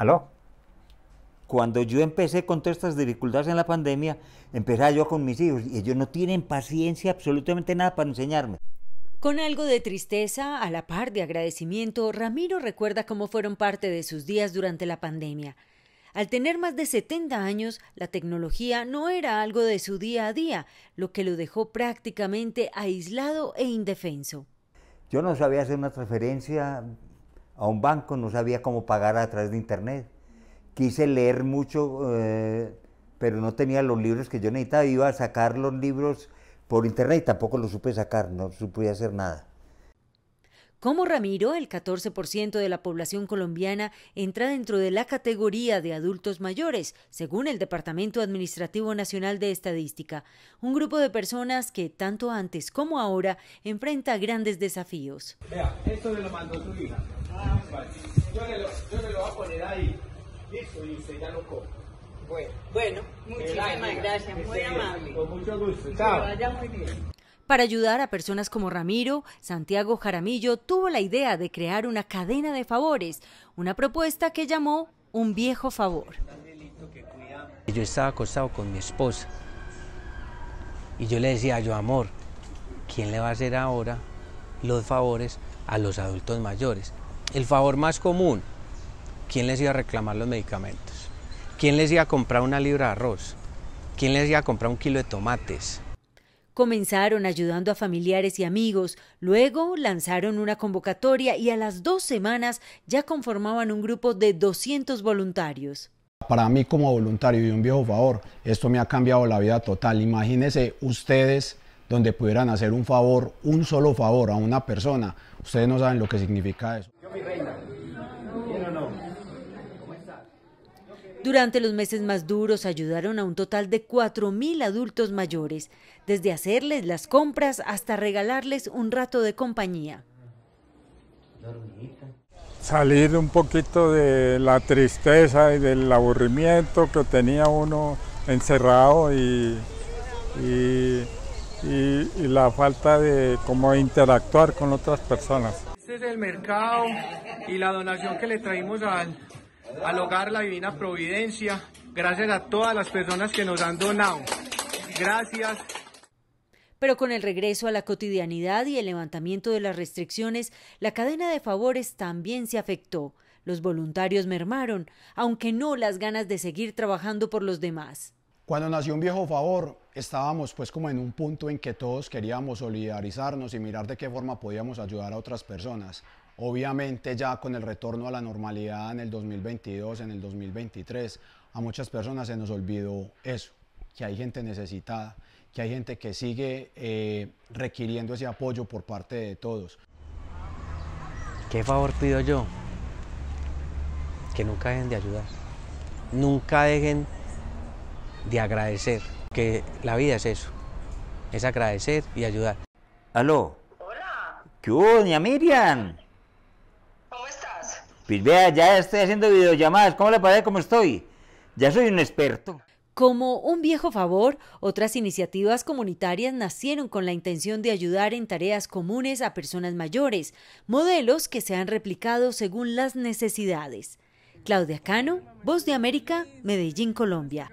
aló. Cuando yo empecé con todas estas dificultades en la pandemia, empecé yo con mis hijos y ellos no tienen paciencia absolutamente nada para enseñarme. Con algo de tristeza, a la par de agradecimiento, Ramiro recuerda cómo fueron parte de sus días durante la pandemia. Al tener más de 70 años, la tecnología no era algo de su día a día, lo que lo dejó prácticamente aislado e indefenso. Yo no sabía hacer una transferencia a un banco, no sabía cómo pagar a través de internet. Quise leer mucho, eh, pero no tenía los libros que yo necesitaba. Iba a sacar los libros por internet y tampoco los supe sacar, no supe hacer nada. Como Ramiro, el 14% de la población colombiana, entra dentro de la categoría de adultos mayores, según el Departamento Administrativo Nacional de Estadística? Un grupo de personas que, tanto antes como ahora, enfrenta grandes desafíos. Vea, esto lo mandó su hija. yo, lo, voy a poner ahí. Listo, y ya lo Bueno, gracias, muy este, amable. Con mucho gusto. Chao. Para ayudar a personas como Ramiro, Santiago Jaramillo tuvo la idea de crear una cadena de favores, una propuesta que llamó Un viejo favor. Yo estaba acostado con mi esposa y yo le decía, yo amor, ¿quién le va a hacer ahora los favores a los adultos mayores? El favor más común, ¿quién les iba a reclamar los medicamentos? ¿Quién les iba a comprar una libra de arroz? ¿Quién les iba a comprar un kilo de tomates? Comenzaron ayudando a familiares y amigos, luego lanzaron una convocatoria y a las dos semanas ya conformaban un grupo de 200 voluntarios. Para mí como voluntario y un viejo favor, esto me ha cambiado la vida total. Imagínense ustedes donde pudieran hacer un favor, un solo favor a una persona. Ustedes no saben lo que significa eso. Yo, Durante los meses más duros ayudaron a un total de 4.000 adultos mayores, desde hacerles las compras hasta regalarles un rato de compañía. Salir un poquito de la tristeza y del aburrimiento que tenía uno encerrado y, la falta de cómo interactuar con otras personas. Este es el mercado y la donación que le traímos al, al La Divina Providencia. Gracias a todas las personas que nos han donado. Gracias. Pero con el regreso a la cotidianidad y el levantamiento de las restricciones, la cadena de favores también se afectó. Los voluntarios mermaron, aunque no las ganas de seguir trabajando por los demás. Cuando nació un viejo favor, estábamos pues como en un punto en que todos queríamos solidarizarnos y mirar de qué forma podíamos ayudar a otras personas. Obviamente ya con el retorno a la normalidad en el 2022, en el 2023, a muchas personas se nos olvidó eso, que hay gente necesitada, que hay gente que sigue eh, requiriendo ese apoyo por parte de todos. ¿Qué favor pido yo? Que nunca dejen de ayudar, nunca dejen de agradecer, que la vida es eso, es agradecer y ayudar. Aló. Hola. ¿Qué hubo, Miriam? Pues ya estoy haciendo videollamadas, ¿cómo le parece cómo estoy? Ya soy un experto. Como un viejo favor, otras iniciativas comunitarias nacieron con la intención de ayudar en tareas comunes a personas mayores, modelos que se han replicado según las necesidades. Claudia Cano, Voz de América, Medellín, Colombia.